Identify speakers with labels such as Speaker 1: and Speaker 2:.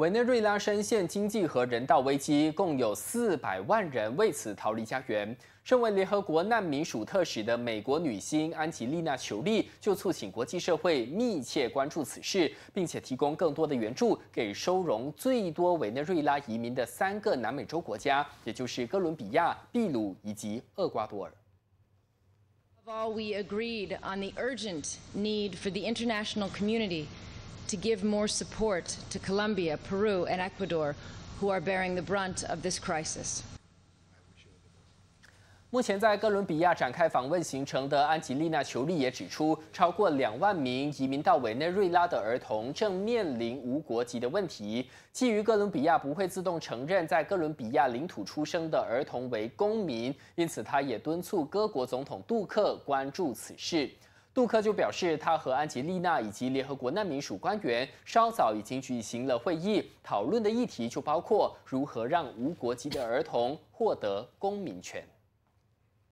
Speaker 1: 委内瑞拉深陷经济和人道危机，共有四百万人为此逃离家园。身为联合国难民署特使的美国女星安吉丽娜·裘丽就促请国际社会密切关注此事，并且提供更多的援助给收容最多委内瑞拉移民的三个南美洲国家，也就是哥伦比亚、秘鲁以及厄瓜多尔。
Speaker 2: to give more support to Colombia, Peru, and Ecuador, who are bearing the brunt of this crisis.
Speaker 1: 目前在哥伦比亚展开访问行程的安吉丽娜·裘丽也指出，超过两万名移民到委内瑞拉的儿童正面临无国籍的问题。基于哥伦比亚不会自动承认在哥伦比亚领土出生的儿童为公民，因此她也敦促各国总统杜克关注此事。杜克就表示，他和安吉丽娜以及联合国难民署官员稍早已经举行了会议，讨论的议题就包括如何让无国籍的儿童获得公民权。